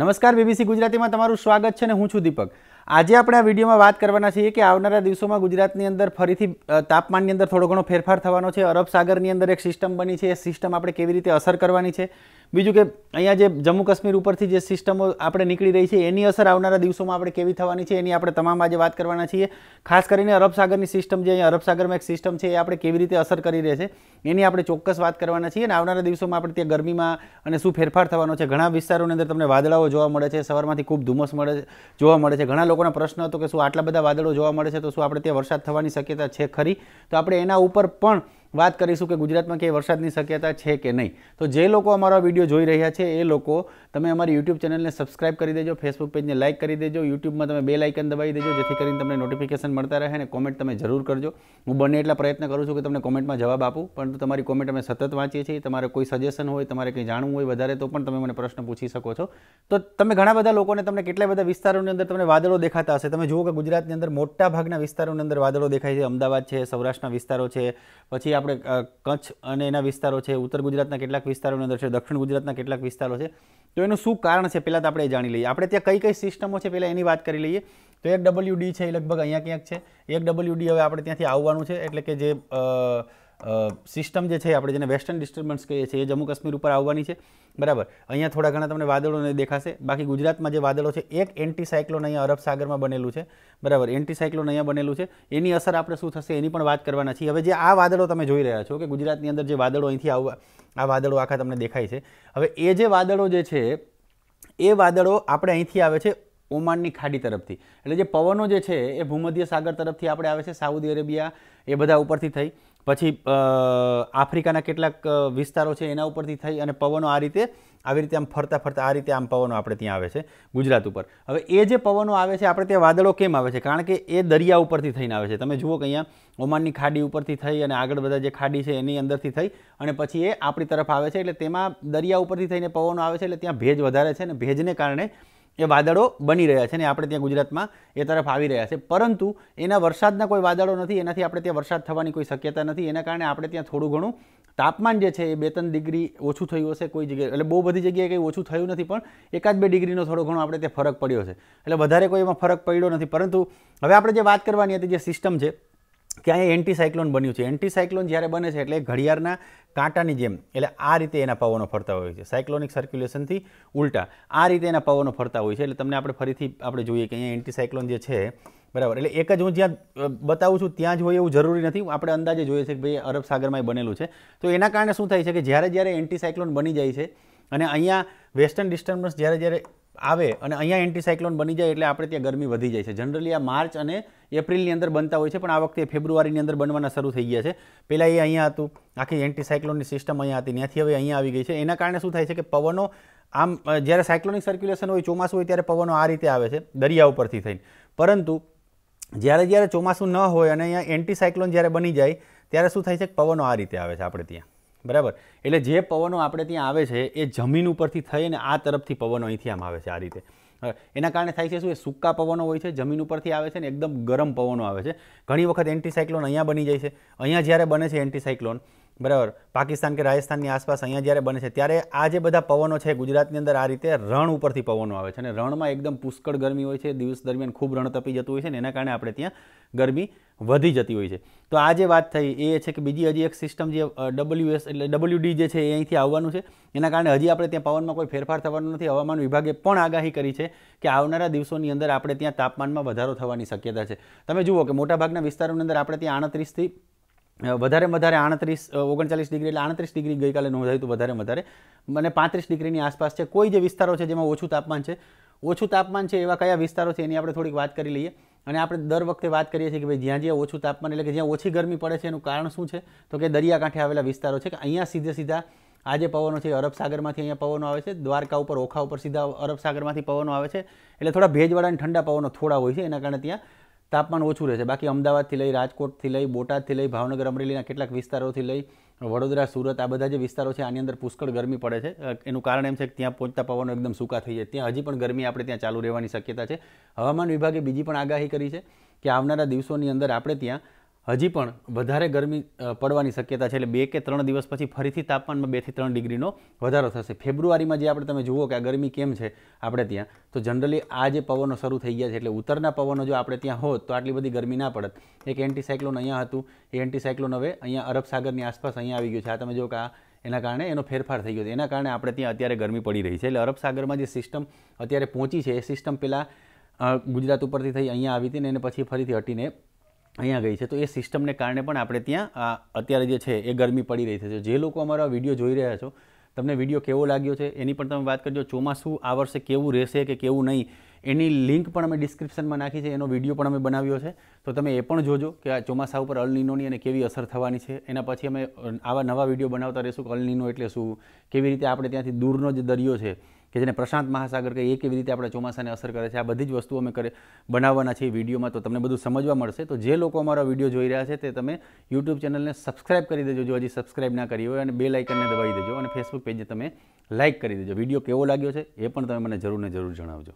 નમસ્કાર બીબીસી ગુજરાતીમાં તમારું સ્વાગત છે અને હું છું દીપક આજે આપણે આ વિડીયોમાં વાત કરવાના છીએ કે આવનારા દિવસોમાં ગુજરાતની અંદર ફરીથી તાપમાનની અંદર થોડો ઘણો ફેરફાર થવાનો છે અરબ સાગરની અંદર એક સિસ્ટમ બની છે એ સિસ્ટમ આપણે કેવી રીતે અસર કરવાની છે બીજું કે અહીંયા જે જમ્મુ કાશ્મીર ઉપરથી જે સિસ્ટમો આપણે નીકળી રહી છે એની અસર આવનારા દિવસોમાં આપણે કેવી થવાની છે એની આપણે તમામ આજે વાત કરવાના છીએ ખાસ કરીને અરબસાગરની સિસ્ટમ જે અહીંયા અરબ સાગરમાં એક સિસ્ટમ છે એ આપણે કેવી રીતે અસર કરી રહી છે એની આપણે ચોક્કસ વાત કરવાના છીએ અને આવનારા દિવસોમાં આપણે ત્યાં ગરમીમાં અને શું ફેરફાર થવાનો છે ઘણા વિસ્તારોની અંદર તમને વાદળાઓ જોવા મળે છે સવારમાંથી ખૂબ ધુમ્મસ મળે જોવા મળે છે ઘણા લોકોના પ્રશ્ન હતો કે શું આટલા બધા વાદળો જોવા મળે છે તો શું આપણે ત્યાં વરસાદ થવાની શક્યતા છે ખરી તો આપણે એના ઉપર પણ વાત કરીશું કે ગુજરાતમાં ક્યાંય વરસાદની શક્યતા છે કે નહીં તો જે લોકો અમારો વિડીયો જોઈ રહ્યા છે એ લોકો તમે અમારી યુટ્યુબ ચેનલને સબસ્ક્રાઇબ કરી દેજો ફેસબુક પેજને લાઇક કરી દેજો યુટ્યુબમાં તમે બે લાઇકન દબાવી દેજો જેથી કરીને તમને નોટિફિકેશન મળતા રહે અને કોમેન્ટ તમે જરૂર કરજો હું બને એટલા પ્રયત્ન કરું છું કે તમને કોમેન્ટમાં જવાબ આપું પરંતુ તમારી કોમેન્ટ અમે સતત વાંચીએ છીએ તમારે કોઈ સજેશન હોય તમારે કંઈ જાણવું હોય વધારે તો પણ તમે મને પ્રશ્ન પૂછી શકો છો તો તમે ઘણા બધા લોકોને તમને કેટલા બધા વિસ્તારોની અંદર તમને વાદળો દેખાતા હશે તમે જુઓ કે ગુજરાતની અંદર મોટા ભાગના વિસ્તારોની અંદર વાદળો દેખાય છે અમદાવાદ છે સૌરાષ્ટ્રના વિસ્તારો છે પછી આપણે કચ્છ અને એના વિસ્તારો છે ઉત્તર ગુજરાતના કેટલાક વિસ્તારોની અંદર છે દક્ષિણ ગુજરાતના કેટલાક વિસ્તારો છે તો એનું શું કારણ છે પહેલાં તો આપણે જાણી લઈએ આપણે ત્યાં કઈ કઈ સિસ્ટમો છે પહેલાં એની વાત કરી લઈએ તો એક ડબલ્યુડી છે એ લગભગ અહીંયા ક્યાંક છે એક ડબલ્યુ હવે આપણે ત્યાંથી આવવાનું છે એટલે કે જે સિસ્ટમ જે છે આપણે જેને વેસ્ટર્ન ડિસ્ટર્બન્સ કહીએ છીએ એ જમ્મુ કાશ્મીર ઉપર આવવાની છે બરાબર અહીંયા થોડા ઘણા તમને વાદળોને દેખાશે બાકી ગુજરાતમાં જે વાદળો છે એક એન્ટીસાયક્લોન અહીંયા અરબ સાગરમાં બનેલું છે બરાબર એન્ટીસાયક્લોન અહીંયા બનેલું છે એની અસર આપણે શું થશે એની પણ વાત કરવાના છીએ હવે જે આ વાદળો તમે જોઈ રહ્યા છો કે ગુજરાતની અંદર જે વાદળો અહીંથી આવવા આ વાદળો આખા તમને દેખાય છે હવે એ જે વાદળો જે છે એ વાદળો આપણે અહીંથી આવે છે ઓમાનની ખાડી તરફથી એટલે જે પવનો જે છે એ ભૂમધ્ય સાગર તરફથી આપણે આવે છે સાઉદી અરેબિયા એ બધા ઉપરથી થઈ પછી આફ્રિકાના કેટલાક વિસ્તારો છે એના ઉપરથી થઈ અને પવનો આ રીતે આવી રીતે આમ ફરતા ફરતા આ રીતે આમ પવનો આપણે ત્યાં આવે છે ગુજરાત ઉપર હવે એ જે પવનો આવે છે આપણે ત્યાં વાદળો કેમ આવે છે કારણ કે એ દરિયા ઉપરથી થઈને આવે છે તમે જુઓ કે અહીંયા ઓમાનની ખાડી ઉપરથી થઈ અને આગળ બધા જે ખાડી છે એની અંદરથી થઈ અને પછી એ આપણી તરફ આવે છે એટલે તેમાં દરિયા ઉપરથી થઈને પવનો આવે છે એટલે ત્યાં ભેજ વધારે છે અને ભેજને કારણે એ વાદળો બની રહ્યા છે અને આપણે ત્યાં ગુજરાતમાં એ તરફ આવી રહ્યા છે પરંતુ એના વરસાદના કોઈ વાદળો નથી એનાથી આપણે ત્યાં વરસાદ થવાની કોઈ શક્યતા નથી એના કારણે આપણે ત્યાં થોડું ઘણું તાપમાન જે છે એ બે ત્રણ ડિગ્રી ઓછું થયું હશે કોઈ જગ્યાએ એટલે બહુ બધી જગ્યાએ કંઈ ઓછું થયું નથી પણ એકાદ બે ડિગ્રીનો થોડો ઘણો આપણે ત્યાં ફરક પડ્યો છે એટલે વધારે કોઈ એમાં ફરક પડ્યો નથી પરંતુ હવે આપણે જે વાત કરવાની હતી જે સિસ્ટમ છે કે અહીંયા એન્ટીસાયક્લોન બન્યું છે એન્ટીસાયક્લોન જ્યારે બને છે એટલે ઘડિયાળના કાંટાની જેમ એટલે આ રીતે એના પવનો ફરતા હોય છે સાયક્લોનિક સર્ક્યુલેશનથી ઉલટા આ રીતે એના પવનો ફરતા હોય છે એટલે તમને આપણે ફરીથી આપણે જોઈએ કે અહીંયા એન્ટીસાયક્લોન જે છે બરાબર એટલે એક જ હું જ્યાં બતાવું છું ત્યાં જ હોય એવું જરૂરી નથી આપણે અંદાજે જોઈએ છે કે ભાઈ અરબ સાગરમાં બનેલું છે તો એના કારણે શું થાય છે કે જ્યારે જ્યારે એન્ટીસાયક્લોન બની જાય છે અને અહીંયા વેસ્ટર્ન ડિસ્ટર્બન્સ જ્યારે જ્યારે આવે અને અહીંયા એન્ટીસાયક્લોન બની જાય એટલે આપણે ત્યાં ગરમી વધી જાય છે જનરલી આ માર્ચ અને એપ્રિલની અંદર બનતા હોય છે પણ આ વખતે ફેબ્રુઆરીની અંદર બનવાના શરૂ થઈ ગયા છે પહેલાં એ અહીંયા હતું આખી એન્ટીસાયક્લોનની સિસ્ટમ અહીંયા હતી ત્યાંથી હવે અહીંયા આવી ગઈ છે એના કારણે શું થાય છે કે પવનો આમ જ્યારે સાયક્લોનિક સર્ક્યુલેશન હોય ચોમાસું હોય ત્યારે પવનો આ રીતે આવે છે દરિયા ઉપરથી થઈને પરંતુ જ્યારે જ્યારે ચોમાસું ન હોય અને અહીંયા એન્ટીસાયક્લોન જ્યારે બની જાય ત્યારે શું થાય છે કે પવનો આ રીતે આવે છે આપણે ત્યાં બરાબર એટલે જે પવનો આપણે ત્યાં આવે છે એ જમીન ઉપરથી થઈને આ તરફથી પવનો અહીંથી આમ આવે છે આ રીતે એના કારણે થાય છે શું એ સૂકા પવનો હોય છે જમીન ઉપરથી આવે છે ને એકદમ ગરમ પવનો આવે છે ઘણી વખત એન્ટીસાયક્લોન અહીંયા બની જાય છે અહીંયા જ્યારે બને છે એન્ટીસાયક્લોન બરાબર પાકિસ્તાન કે રાજસ્થાનની આસપાસ અહીંયા જ્યારે બને છે ત્યારે આ જે બધા પવનો છે ગુજરાતની અંદર આ રીતે રણ ઉપરથી પવનો આવે છે અને રણમાં એકદમ પુષ્કળ ગરમી હોય છે દિવસ દરમિયાન ખૂબ રણ તપી જતું હોય છે ને એના કારણે આપણે ત્યાં ગરમી વધી જતી હોય છે તો આ જે વાત થઈ એ છે કે બીજી હજી એક સિસ્ટમ જે ડબલ્યુએસ એટલે ડબલ્યુ જે છે એ અહીંથી આવવાનું છે એના કારણે હજી આપણે ત્યાં પવનમાં કોઈ ફેરફાર થવાનો નથી હવામાન વિભાગે પણ આગાહી કરી છે કે આવનારા દિવસોની અંદર આપણે ત્યાં તાપમાનમાં વધારો થવાની શક્યતા છે તમે જુઓ કે મોટાભાગના વિસ્તારોની અંદર આપણે ત્યાં આણત્રીસથી વધારે વધારે આડત્રીસ ઓગણચાલીસ ડિગ્રી એટલે આડત્રીસ ડિગ્રી ગઈકાલે નોંધાયું હતું વધારે વધારે મને પાંત્રીસ ડિગ્રીની આસપાસ છે કોઈ જે વિસ્તારો છે જેમાં ઓછું તાપમાન છે ઓછું તાપમાન છે એવા કયા વિસ્તારો છે એની આપણે થોડીક વાત કરી લઈએ અને આપણે દર વખતે વાત કરીએ છીએ કે ભાઈ જ્યાં જ્યાં ઓછું તાપમાન એટલે કે જ્યાં ઓછી ગરમી પડે છે એનું કારણ શું છે તો કે દરિયાકાંઠે આવેલા વિસ્તારો છે કે અહીંયા સીધે સીધા આજે પવનો છે અરબસાગરમાંથી અહીંયા પવનો આવે છે દ્વારકા ઉપર ઓખા ઉપર સીધા અરબસાગરમાંથી સાગરમાંથી પવનો આવે છે એટલે થોડા ભેજવાળા અને ઠંડા પવનો થોડા હોય છે એના કારણે ત્યાં તાપમાન ઓછું રહે છે બાકી અમદાવાદથી લઈ રાજકોટથી લઈ બોટાદથી લઈ ભાવનગર અમરેલીના કેટલાક વિસ્તારોથી લઈ વડોદરા સુરત આ બધા જે વિસ્તારો છે આની અંદર પુષ્કળ ગરમી પડે છે એનું કારણ એમ છે કે ત્યાં પહોંચતા પવનો એકદમ સૂકા થઈ જાય ત્યાં હજી પણ ગરમી આપણે ત્યાં ચાલુ રહેવાની શક્યતા છે હવામાન વિભાગે બીજી પણ આગાહી કરી છે કે આવનારા દિવસોની અંદર આપણે ત્યાં હજી પણ વધારે ગરમી પડવાની શક્યતા છે એટલે બે કે ત્રણ દિવસ પછી ફરીથી તાપમાનમાં બેથી ત્રણ ડિગ્રીનો વધારો થશે ફેબ્રુઆરીમાં જે આપણે તમે જુઓ કે આ ગરમી કેમ છે આપણે ત્યાં તો જનરલી આ જે પવનો શરૂ થઈ ગયા છે એટલે ઉત્તરના પવનો જો આપણે ત્યાં હોત તો આટલી બધી ગરમી ના પડત એક એન્ટીસાયક્લોન અહીંયા હતું એ એન્ટીસાયક્લોન હવે અહીંયા અરબ આસપાસ અહીંયા આવી ગયું છે આ તમે જો કે આ એના કારણે એનો ફેરફાર થઈ ગયો છે એના કારણે આપણે ત્યાં અત્યારે ગરમી પડી રહી છે એટલે અરબ જે સિસ્ટમ અત્યારે પહોંચી છે એ સિસ્ટમ પહેલાં ગુજરાત ઉપરથી થઈ અહીંયા આવી હતી ને એને પછી ફરીથી હટીને અહીંયા ગઈ છે તો એ સિસ્ટમને કારણે પણ આપણે ત્યાં અત્યારે જે છે એ ગરમી પડી રહી છે જે લોકો અમારો વિડીયો જોઈ રહ્યા છો તમને વિડીયો કેવો લાગ્યો છે એની પણ તમે વાત કરજો ચોમાસું આ વર્ષે કેવું રહેશે કે કેવું નહીં એની લિંક પણ અમે ડિસ્ક્રિપ્શનમાં નાખી છે એનો વિડીયો પણ અમે બનાવ્યો છે તો તમે એ પણ જોજો કે આ ચોમાસા ઉપર અલનીનોની અને કેવી અસર થવાની છે એના પછી અમે આવા નવા વિડીયો બનાવતા રહીશું કે અલનીનો એટલે શું કેવી રીતે આપણે ત્યાંથી દૂરનો જે દરિયો છે કે જેને પ્રશાંત મહાસાગર કહીએ એ કેવી રીતે આપણા ચોમાસાને અસર કરે છે આ બધી જ વસ્તુઓ અમે કરે બનાવવાના છે વિડીયોમાં તો તમને બધું સમજવા મળશે તો જે લોકો અમારા વિડીયો જોઈ રહ્યા છે તે તમે યુટ્યુબ ચેનલને સબસ્ક્રાઇબ કરી દેજો જો હજી સબસ્ક્રાઇબ ના કરી હોય અને બે લાઇકનને દબાવી દેજો અને ફેસબુક પેજ તમે લાઇક કરી દેજો વિડીયો કેવો લાગ્યો છે એ પણ તમે મને જરૂર ને જરૂર જણાવજો